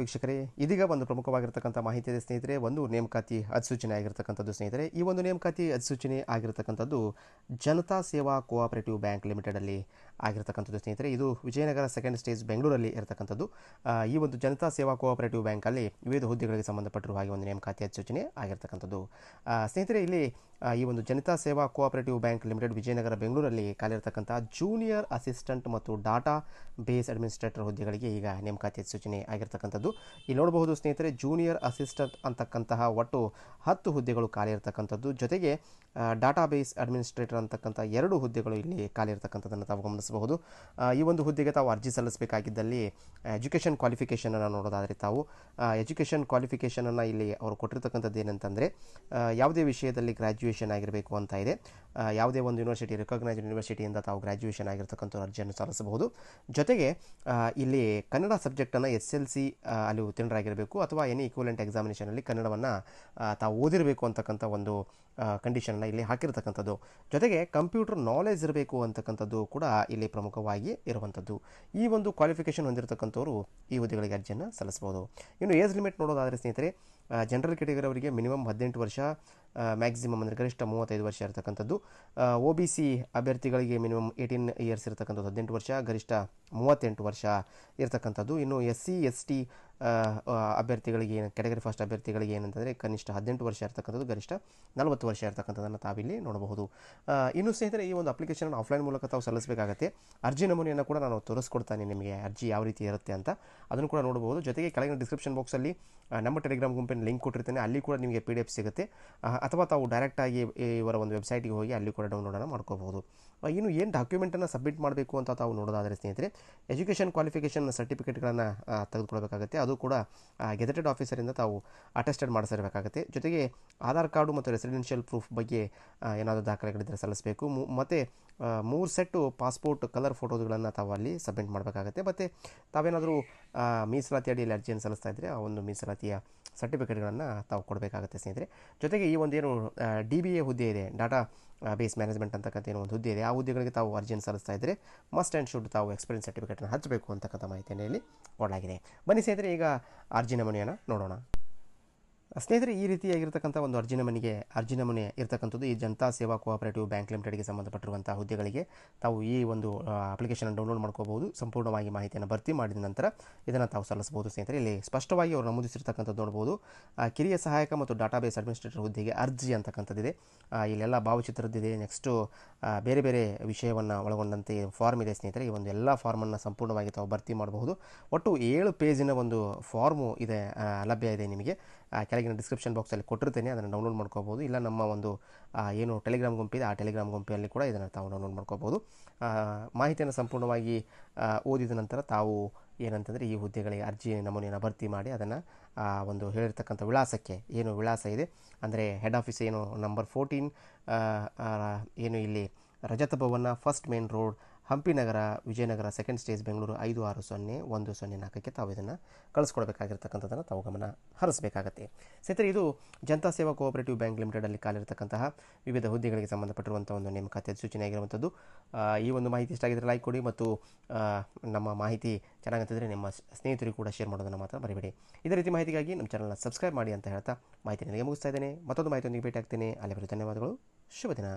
ವೀಕ್ಷಕರೇ ಇದೀಗ ಒಂದು ಪ್ರಮುಖವಾಗಿರ್ತಕ್ಕಂಥ ಮಾಹಿತಿ ಇದೆ ಸ್ನೇಹಿತರೆ ಒಂದು ನೇಮಕಾತಿ ಅಧಿಸೂಚನೆ ಆಗಿರತಕ್ಕಂಥದ್ದು ಸ್ನೇಹಿತರೆ ಈ ಒಂದು ನೇಮಕಾತಿ ಅಧಿಸೂಚನೆ ಆಗಿರತಕ್ಕಂಥದ್ದು ಜನತಾ ಸೇವಾ ಕೋಆಪರೇಟಿವ್ ಬ್ಯಾಂಕ್ ಲಿಮಿಟೆಡಲ್ಲಿ ಆಗಿರತಕ್ಕಂಥದ್ದು ಸ್ನೇಹಿತರೆ ಇದು ವಿಜಯನಗರ ಸೆಕೆಂಡ್ ಸ್ಟೇಜ್ ಬೆಂಗಳೂರಲ್ಲಿ ಇರತಕ್ಕಂಥದ್ದು ಈ ಒಂದು ಜನತಾ ಸೇವಾ ಕೋಆಪರೇಟಿವ್ ಬ್ಯಾಂಕಲ್ಲಿ ವಿವಿಧ ಹುದ್ದೆಗಳಿಗೆ ಸಂಬಂಧಪಟ್ಟಿರುವ ಹಾಗೆ ಒಂದು ನೇಮಕಾತಿ ಅಧಿಸೂಚನೆ ಆಗಿರ್ತಕ್ಕಂಥದ್ದು ಸ್ನೇಹಿತರೆ ಇಲ್ಲಿ ಈ ಒಂದು ಜನತಾ ಸೇವಾ ಕೋಆಪರೇಟಿವ್ ಬ್ಯಾಂಕ್ ಲಿಮಿಟೆಡ್ ವಿಜಯನಗರ ಬೆಂಗಳೂರಲ್ಲಿ ಕಾಲಿರತಕ್ಕಂಥ ಜೂನಿಯರ್ ಅಸಿಸ್ಟೆಂಟ್ ಮತ್ತು ಡಾಟಾ ಬೇಸ್ ಅಡ್ಮಿನಿಸ್ಟ್ರೇಟರ್ ಹುದ್ದೆಗಳಿಗೆ ಈಗ ನೇಮಕಾತಿ ಸೂಚನೆ ಆಗಿರತಕ್ಕಂಥದ್ದು ಇಲ್ಲಿ ನೋಡಬಹುದು ಸ್ನೇಹಿತರೆ ಜೂನಿಯರ್ ಅಸಿಸ್ಟೆಂಟ್ ಅಂತಕ್ಕಂತಹ ಒಟ್ಟು ಹತ್ತು ಹುದ್ದೆಗಳು ಖಾಲಿರತಕ್ಕಂಥದ್ದು ಜೊತೆಗೆ ಡಾಟಾ ಬೇಸ್ ಅಡ್ಮಿನಿಸ್ಟ್ರೇಟರ್ ಅಂತಕ್ಕಂಥ ಎರಡು ಹುದ್ದೆಗಳು ಇಲ್ಲಿ ಕಾಲಿರ್ತಕ್ಕಂಥದ್ದನ್ನು ತಾವು ಗಮನಿಸ ಸಲ್ಲಿಸಬಹುದು ಈ ಒಂದು ಹುದ್ದೆಗೆ ತಾವು ಅರ್ಜಿ ಸಲ್ಲಿಸಬೇಕಾಗಿದ್ದಲ್ಲಿ ಎಜುಕೇಷನ್ ಕ್ವಾಲಿಫಿಕೇಷನನ್ನು ನೋಡೋದಾದರೆ ತಾವು ಎಜುಕೇಷನ್ ಕ್ವಾಲಿಫಿಕೇಷನನ್ನು ಇಲ್ಲಿ ಅವರು ಕೊಟ್ಟಿರ್ತಕ್ಕಂಥದ್ದು ಏನಂತಂದರೆ ಯಾವುದೇ ವಿಷಯದಲ್ಲಿ ಗ್ರ್ಯಾಜುಯೇಷನ್ ಆಗಿರಬೇಕು ಅಂತ ಇದೆ ಯಾವುದೇ ಒಂದು ಯೂನಿವರ್ಸಿಟಿ ರೆಕಗ್ನೈಸ್ಡ್ ಯೂನಿವರ್ಸಿಟಿಯಿಂದ ತಾವು ಗ್ರ್ಯಾಜುಯೇಷನ್ ಆಗಿರ್ತಕ್ಕಂಥ ಅರ್ಜಿಯನ್ನು ಸಲ್ಲಿಸಬಹುದು ಜೊತೆಗೆ ಇಲ್ಲಿ ಕನ್ನಡ ಸಬ್ಜೆಕ್ಟನ್ನು ಎಸ್ ಎಲ್ ಸಿ ಅಲ್ಲಿ ಉತ್ತೀರ್ಣರಾಗಿರಬೇಕು ಅಥವಾ ಎನಿ ಈಕ್ವಲೆಂಟ್ ಎಕ್ಸಾಮಿನೇಷನಲ್ಲಿ ಕನ್ನಡವನ್ನು ತಾವು ಓದಿರಬೇಕು ಅಂತಕ್ಕಂಥ ಒಂದು ಕಂಡೀಷನ್ನ ಇಲ್ಲಿ ಹಾಕಿರ್ತಕ್ಕಂಥದ್ದು ಜೊತೆಗೆ ಕಂಪ್ಯೂಟರ್ ನಾಲೆಜ್ ಇರಬೇಕು ಅಂತಕ್ಕಂಥದ್ದು ಕೂಡ ಇಲ್ಲಿ ಪ್ರಮುಖವಾಗಿ ಇರುವಂಥದ್ದು ಈ ಒಂದು ಕ್ವಾಲಿಫಿಕೇಷನ್ ಹೊಂದಿರತಕ್ಕಂಥವರು ಈ ಹುದ್ದೆಗಳಿಗೆ ಅರ್ಜಿಯನ್ನು ಸಲ್ಲಿಸ್ಬೋದು ಇನ್ನು ಏಜ್ ಲಿಮಿಟ್ ನೋಡೋದಾದರೆ ಸ್ನೇಹಿತರೆ ಜನರಲ್ ಕೆಟಗರಿ ಅವರಿಗೆ ಮಿನಿಮಮ್ ಹದಿನೆಂಟು ವರ್ಷ ಮ್ಯಾಕ್ಸಿಮಮ್ ಅಂದರೆ ಗರಿಷ್ಠ ಮೂವತ್ತೈದು ವರ್ಷ ಇರತಕ್ಕಂಥದ್ದು ಒ ಬಿ ಸಿ ಅಭ್ಯರ್ಥಿಗಳಿಗೆ ಮಿನಿಮಮ್ ಏಯ್ಟೀನ್ ಇಯರ್ಸ್ ಇರತಕ್ಕಂಥದ್ದು ಹದಿನೆಂಟು ವರ್ಷ ಗರಿಷ್ಠ ಮೂವತ್ತೆಂಟು ವರ್ಷ ಇರತಕ್ಕಂಥದ್ದು ಇನ್ನು ಎಸ್ ಸಿ ಎಸ್ ಟಿ ಅಭ್ಯರ್ಥಿಗಳಿಗೆ ಏನು ಕೆಟಗರಿ ಫಸ್ಟ್ ಅಭ್ಯರ್ಥಿಗಳಿಗೆ ಏನಂತಂದರೆ ಕನಿಷ್ಠ ಹದಿನೆಂಟು ವರ್ಷ ಇರತಕ್ಕಂಥದ್ದು ಗರಿಷ್ಠ ನಲವತ್ತು ವರ್ಷ ಇರತಕ್ಕಂಥದ್ದನ್ನು ತಾವಿಲ್ಲಿ ನೋಡಬಹುದು ಇನ್ನು ಸ್ನೇಹಿತರೆ ಈ ಒಂದು ಅಪ್ಲಿಕೇಶನ್ ಆಫ್ಲೈನ್ ಮೂಲಕ ತಾವು ಸಲ್ಲಿಸಬೇಕಾಗತ್ತೆ ಅರ್ಜಿ ನಮೂನೆಯನ್ನು ಕೂಡ ನಾನು ತೋರಿಸ್ಕೊಡ್ತಾನೆ ನಿಮಗೆ ಅರ್ಜಿ ಯಾವ ರೀತಿ ಇರುತ್ತೆ ಅಂತ ಅದನ್ನು ಕೂಡ ನೋಡಬಹುದು ಜೊತೆಗೆ ಕೆಳಗಿನ ಡಿಸ್ಕ್ರಿಪ್ಷನ್ ಬಾಕ್ಸಲ್ಲಿ ನಮ್ಮ ಟೆಲಿಗ್ರಾಮ್ ಗುಂಪಿನ ಲಿಂಕ್ ಕೊಟ್ಟಿರ್ತೇನೆ ಅಲ್ಲಿ ಕೂಡ ನಿಮಗೆ ಪಿ ಡಿ ಎಫ್ ಸಿಗುತ್ತೆ ಅಥವಾ ತಾವು ಡೈರೆಕ್ಟಾಗಿ ಇವರ ಒಂದು ವೆಬ್ಸೈಟಿಗೆ ಹೋಗಿ ಅಲ್ಲಿ ಕೂಡ ಡೌನ್ಲೋಡನ್ನು ಮಾಡ್ಕೋಬಹುದು ಇನ್ನು ಏನು ಡಾಕ್ಯುಮೆಂಟನ್ನು ಸಬ್ಮಿಟ್ ಮಾಡಬೇಕು ಅಂತ ತಾವು ನೋಡೋದಾದರೆ ಸ್ನೇಹಿತರೆ ಎಜುಕೇಷನ್ ಕ್ವಾಲಿಫಿಕೇಷನ್ ಸರ್ಟಿಫಿಕೇಟ್ಗಳನ್ನು ತೆಗೆದುಕೊಳ್ಬೇಕಾಗುತ್ತೆ ಅದು ಕೂಡ ಗೆಜೆಟೆಡ್ ಆಫೀಸರಿಂದ ತಾವು ಅಟೆಸ್ಟೆಡ್ ಮಾಡಿಸಿರಬೇಕಾಗುತ್ತೆ ಜೊತೆಗೆ ಆಧಾರ್ ಕಾರ್ಡು ಮತ್ತು ರೆಸಿಡೆನ್ಷಿಯಲ್ ಪ್ರೂಫ್ ಬಗ್ಗೆ ಏನಾದರೂ ದಾಖಲೆಗಳಿದ್ದರೆ ಸಲ್ಲಿಸಬೇಕು ಮತ್ತು ಮೂರು ಸೆಟ್ಟು ಪಾಸ್ಪೋರ್ಟ್ ಕಲರ್ ಫೋಟೋಗಳನ್ನು ತಾವು ಅಲ್ಲಿ ಸಬ್ಮಿಟ್ ಮಾಡಬೇಕಾಗುತ್ತೆ ಮತ್ತು ತಾವೇನಾದರೂ ಮೀಸಲಾತಿ ಅಡಿಯಲ್ಲಿ ಅರ್ಜಿಯನ್ನು ಸಲ್ಲಿಸ್ತಾ ಇದ್ದರೆ ಆ ಒಂದು ಮೀಸಲಾತಿಯ ಸರ್ಟಿಫಿಕೇಟ್ಗಳನ್ನು ತಾವು ಕೊಡಬೇಕಾಗುತ್ತೆ ಸ್ನೇಹಿತರೆ ಜೊತೆಗೆ ಈ ಒಂದೇನು ಡಿ ಬಿ ಎ ಹುದ್ದೆ ಇದೆ ಡಾಟಾ ಬೇಸ್ ಮ್ಯಾನೇಜ್ಮೆಂಟ್ ಅಂತಕ್ಕಂಥ ಏನೋ ಒಂದು ಹುದ್ದೆ ಇದೆ ಆ ಹುದ್ದೆಗಳಿಗೆ ತಾವು ಅರ್ಜಿಯನ್ನು ಸಲ್ಲಿಸ್ತಾ ಇದ್ದರೆ ಮಸ್ಟ್ ಆ್ಯಂಡ್ ಶುಡ್ ತಾವು ಎಕ್ಸ್ಪೀರಿಯನ್ಸ್ ಸರ್ಟಿಫಿಕೇಟನ್ನು ಹಚ್ಚಬೇಕು ಅಂತಕ್ಕಂಥ ಮಾಹಿತಿಯನ್ನು ಇಲ್ಲಿ ಕೊಡಲಾಗಿದೆ ಬನ್ನಿ ಸ್ನೇಹಿತರೆ ಈಗ ಅರ್ಜಿ ನಮೂನೆಯನ್ನು ನೋಡೋಣ ಸ್ನೇಹಿತರೆ ಈ ರೀತಿಯಾಗಿರ್ತಕ್ಕಂಥ ಒಂದು ಅರ್ಜಿನ ಮನೆಗೆ ಅರ್ಜಿನ ಮನೆ ಇರತಕ್ಕಂಥದ್ದು ಈ ಜನತಾ ಸೇವಾ ಕೋಆಪರೇಟಿವ್ ಬ್ಯಾಂಕ್ ಲಿಮಿಟೆಡ್ಗೆ ಸಂಬಂಧಪಟ್ಟಿರುವಂಥ ಹುದ್ದೆಗಳಿಗೆ ತಾವು ಈ ಒಂದು ಅಪ್ಲಿಕೇಶನ್ ಡೌನ್ಲೋಡ್ ಮಾಡ್ಕೋಬಹುದು ಸಂಪೂರ್ಣವಾಗಿ ಮಾಹಿತಿಯನ್ನು ಭರ್ತಿ ಮಾಡಿದ ನಂತರ ಇದನ್ನು ತಾವು ಸಲ್ಲಿಸಬಹುದು ಸ್ನೇಹಿತರೆ ಇಲ್ಲಿ ಸ್ಪಷ್ಟವಾಗಿ ಅವರು ನಮೂದಿಸಿರ್ತಕ್ಕಂಥದ್ದು ನೋಡ್ಬೋದು ಕಿರಿಯ ಸಹಾಯಕ ಮತ್ತು ಬೇಸ್ ಅಡ್ಮಿನಿಸ್ಟ್ರೇಟರ್ ಹುದ್ದೆಗೆ ಅರ್ಜಿ ಅಂತಕ್ಕಂಥದ್ದಿದೆ ಇಲ್ಲೆಲ್ಲ ಭಾವಚಿತ್ರದ್ದಿದೆ ನೆಕ್ಸ್ಟು ಬೇರೆ ಬೇರೆ ವಿಷಯವನ್ನು ಒಳಗೊಂಡಂತೆ ಫಾರ್ಮ್ ಇದೆ ಸ್ನೇಹಿತರೆ ಈ ಒಂದು ಎಲ್ಲ ಫಾರ್ಮನ್ನು ಸಂಪೂರ್ಣವಾಗಿ ತಾವು ಭರ್ತಿ ಮಾಡಬಹುದು ಒಟ್ಟು ಏಳು ಪೇಜಿನ ಒಂದು ಫಾರ್ಮು ಇದೆ ಲಭ್ಯ ಇದೆ ನಿಮಗೆ ಕೆಳಗಿನ ಡಿಸ್ಕ್ರಿಪ್ಷನ್ ಬಾಕ್ಸಲ್ಲಿ ಕೊಟ್ಟಿರ್ತೇನೆ ಅದನ್ನು ಡೌನ್ಲೋಡ್ ಮಾಡ್ಕೋಬೋದು ಇಲ್ಲ ನಮ್ಮ ಒಂದು ಏನು ಟೆಲಿಗ್ರಾಮ್ ಗುಂಪಿದೆ ಆ ಟೆಲಿಗ್ರಾಮ್ ಗುಂಪಿನಲ್ಲಿ ಕೂಡ ಇದನ್ನು ತಾವು ಡೌನ್ಲೋಡ್ ಮಾಡ್ಕೋಬೋದು ಮಾಹಿತಿಯನ್ನು ಸಂಪೂರ್ಣವಾಗಿ ಓದಿದ ನಂತರ ತಾವು ಏನಂತಂದರೆ ಈ ಹುದ್ದೆಗಳಿಗೆ ಅರ್ಜಿ ನಮೂನೆಯನ್ನು ಭರ್ತಿ ಮಾಡಿ ಅದನ್ನು ಒಂದು ಹೇಳಿರ್ತಕ್ಕಂಥ ವಿಳಾಸಕ್ಕೆ ಏನು ವಿಳಾಸ ಇದೆ ಅಂದರೆ ಹೆಡ್ ಆಫೀಸ್ ಏನು ನಂಬರ್ ಫೋರ್ಟೀನ್ ಏನು ಇಲ್ಲಿ Rajata Bhavan first main road Hampi Nagar Vijayanagar second stage Bengaluru ಐದು ಆರು ಸೊನ್ನೆ ಒಂದು ಸೊನ್ನೆ ನಾಲ್ಕಕ್ಕೆ ತಾವು ಇದನ್ನು ಕಳಿಸ್ಕೊಡ್ಬೇಕಾಗಿರ್ತಕ್ಕಂಥದ್ದನ್ನು ತಾವು ಗಮನ ಹರಿಸಬೇಕಾಗತ್ತೆ ಸ್ನೇಹಿತರೆ ಇದು ಜನತಾ ಸೇವಾ ಕೋಆಪರೇಟಿವ್ ಬ್ಯಾಂಕ್ ಲಿಮಿಟೆಡಲ್ಲಿ ಕಾಲಿರ್ತಕ್ಕಂತಹ ವಿವಿಧ ಹುದ್ದೆಗಳಿಗೆ ಸಂಬಂಧಪಟ್ಟಿರುವಂಥ ಒಂದು ನೇಮಕಾತಿ ಸೂಚನೆ ಆಗಿರುವಂಥದ್ದು ಈ ಒಂದು ಮಾಹಿತಿ ಇಷ್ಟಾಗಿದ್ದರೆ ಲೈಕ್ ಕೊಡಿ ಮತ್ತು ನಮ್ಮ ಮಾಹಿತಿ ಚೆನ್ನಾಗಂತಿದ್ರೆ ನಿಮ್ಮ ಸ್ನೇಹಿತರಿಗೂ ಕೂಡ ಶೇರ್ ಮಾಡೋದನ್ನು ಮಾತ್ರ ಮರಿಬೇಡಿ ಇದೇ ರೀತಿ ಮಾಹಿತಿಗಾಗಿ ನಮ್ಮ ಚಾನಲ್ನ ಸಬ್ಸ್ಕ್ರೈಬ್ ಮಾಡಿ ಅಂತ ಹೇಳ್ತಾ ಮಾಹಿತಿ ನಿಮಗೆ ಮುಗಿಸ್ತಾ ಇದ್ದೇನೆ ಮತ್ತೊಂದು ಮಾಹಿತಿಯೊಂದಿಗೆ ಭೇಟಿ ಆಗ್ತೇನೆ ಅಲ್ಲಿವರೆಗೂ ಧನ್ಯವಾದಗಳು ಶುಭ ದಿನ